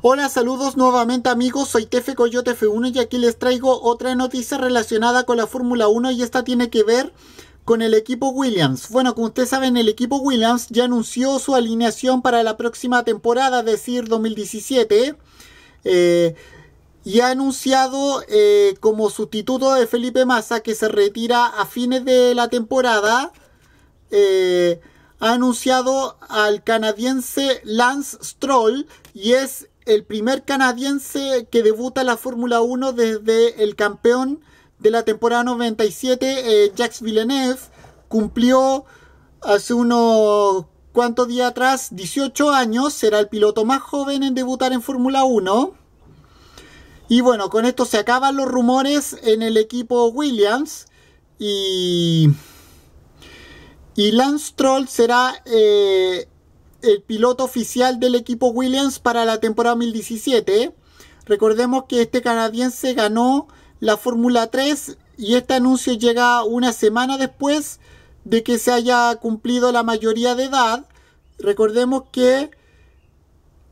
Hola, saludos nuevamente amigos, soy Tefe Coyote F1 y aquí les traigo otra noticia relacionada con la Fórmula 1 y esta tiene que ver con el equipo Williams. Bueno, como ustedes saben, el equipo Williams ya anunció su alineación para la próxima temporada, es decir, 2017. Eh, y ha anunciado eh, como sustituto de Felipe Massa, que se retira a fines de la temporada, eh, ha anunciado al canadiense Lance Stroll y es el primer canadiense que debuta en la Fórmula 1 desde el campeón de la temporada 97, Jax eh, Jacques Villeneuve, cumplió hace unos cuantos días atrás 18 años, será el piloto más joven en debutar en Fórmula 1. Y bueno, con esto se acaban los rumores en el equipo Williams y, y Lance Troll será... Eh, el piloto oficial del equipo Williams para la temporada 2017. ¿eh? Recordemos que este canadiense ganó la Fórmula 3 y este anuncio llega una semana después de que se haya cumplido la mayoría de edad. Recordemos que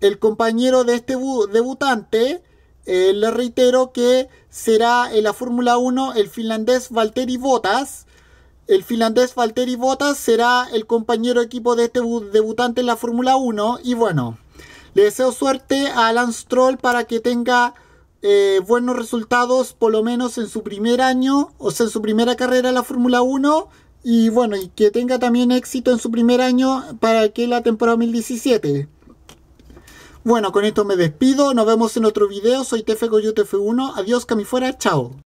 el compañero de este debutante, eh, le reitero que será en la Fórmula 1 el finlandés Valtteri Bottas, el finlandés Valtteri Bottas será el compañero equipo de este debutante en la Fórmula 1 y bueno, le deseo suerte a Alan Stroll para que tenga eh, buenos resultados por lo menos en su primer año, o sea, en su primera carrera en la Fórmula 1 y bueno, y que tenga también éxito en su primer año para que la temporada 2017. Bueno, con esto me despido, nos vemos en otro video, soy Tefe 1 adiós, cami fuera, chao.